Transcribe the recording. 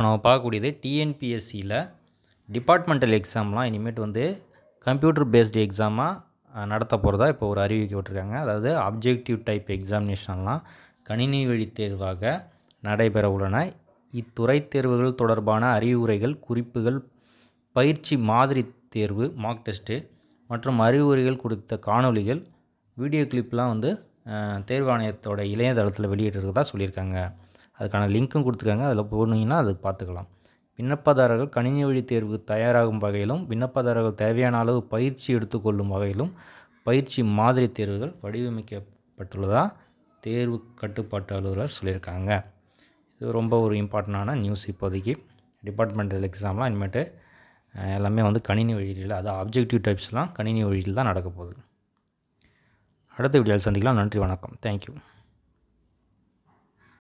இப்போ நம்ம பார்க்கக்கூடியது டிஎன்பிஎஸ்சியில் டிபார்ட்மெண்டல் எக்ஸாம்லாம் இனிமேட்டு வந்து கம்ப்யூட்டர் பேஸ்டு எக்ஸாமாக நடத்த போகிறதா இப்போ ஒரு அறிவிக்க விட்டுருக்காங்க அதாவது அப்ஜெக்டிவ் டைப் எக்ஸாமினேஷன்லாம் கணினி வழி தேர்வாக நடைபெற உள்ளன இத்துறை தேர்வுகள் தொடர்பான அறிவுரைகள் குறிப்புகள் பயிற்சி மாதிரி தேர்வு மார்க் டெஸ்ட்டு மற்றும் அறிவுரைகள் கொடுத்த காணொலிகள் வீடியோ கிளிப்லாம் வந்து தேர்வாணையத்தோட இளையதளத்தில் வெளியிட்டிருக்கதா சொல்லியிருக்காங்க அதுக்கான லிங்க்கும் கொடுத்துருக்காங்க அதில் போனீங்கன்னா அதை பார்த்துக்கலாம் விண்ணப்பதாரர்கள் கணினி வழி தேர்வு தயாராகும் வகையிலும் விண்ணப்பதாரர்கள் தேவையான அளவு பயிற்சி எடுத்துக்கொள்ளும் வகையிலும் பயிற்சி மாதிரி தேர்வுகள் வடிவமைக்கப்பட்டுள்ளதாக தேர்வு கட்டுப்பாட்டு அலுவலர் சொல்லியிருக்காங்க இது ரொம்ப ஒரு இம்பார்ட்டண்ட்டான நியூஸ் இப்போதைக்கு டிபார்ட்மெண்டல் எக்ஸாம்லாம் இனிமேட்டு எல்லாமே வந்து கணினி வழியில் அது ஆப்ஜெக்டிவ் டைப்ஸ்லாம் கணினி வழியில் தான் நடக்க போகுது அடுத்த வீடியோவில் சந்திக்கலாம் நன்றி வணக்கம் தேங்க்யூ